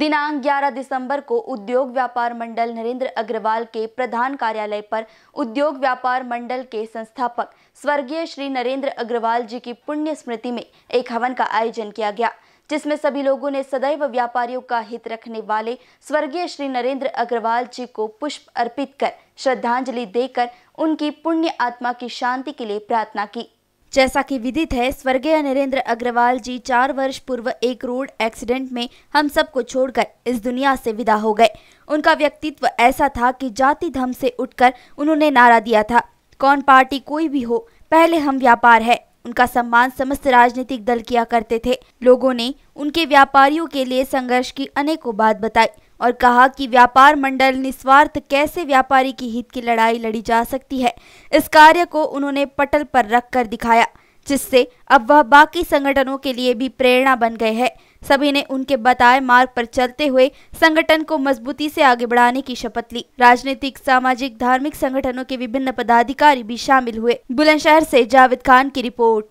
दिनांक 11 दिसंबर को उद्योग व्यापार मंडल नरेंद्र अग्रवाल के प्रधान कार्यालय पर उद्योग व्यापार मंडल के संस्थापक स्वर्गीय श्री नरेंद्र अग्रवाल जी की पुण्य स्मृति में एक हवन का आयोजन किया गया जिसमें सभी लोगों ने सदैव व्यापारियों का हित रखने वाले स्वर्गीय श्री नरेंद्र अग्रवाल जी को पुष्प अर्पित कर श्रद्धांजलि देकर उनकी पुण्य आत्मा की शांति के लिए प्रार्थना की जैसा कि विदित है स्वर्गीय नरेंद्र अग्रवाल जी चार वर्ष पूर्व एक रोड एक्सीडेंट में हम सबको छोड़कर इस दुनिया से विदा हो गए उनका व्यक्तित्व ऐसा था कि जाति धम से उठकर उन्होंने नारा दिया था कौन पार्टी कोई भी हो पहले हम व्यापार है उनका सम्मान समस्त राजनीतिक दल किया करते थे लोगों ने उनके व्यापारियों के लिए संघर्ष की अनेकों बात बताई और कहा कि व्यापार मंडल निस्वार्थ कैसे व्यापारी की हित की लड़ाई लड़ी जा सकती है इस कार्य को उन्होंने पटल पर रख कर दिखाया जिससे अब वह बाकी संगठनों के लिए भी प्रेरणा बन गए हैं सभी ने उनके बताए मार्ग पर चलते हुए संगठन को मजबूती से आगे बढ़ाने की शपथ ली राजनीतिक सामाजिक धार्मिक संगठनों के विभिन्न पदाधिकारी भी शामिल हुए बुलंदशहर से जावेद खान की रिपोर्ट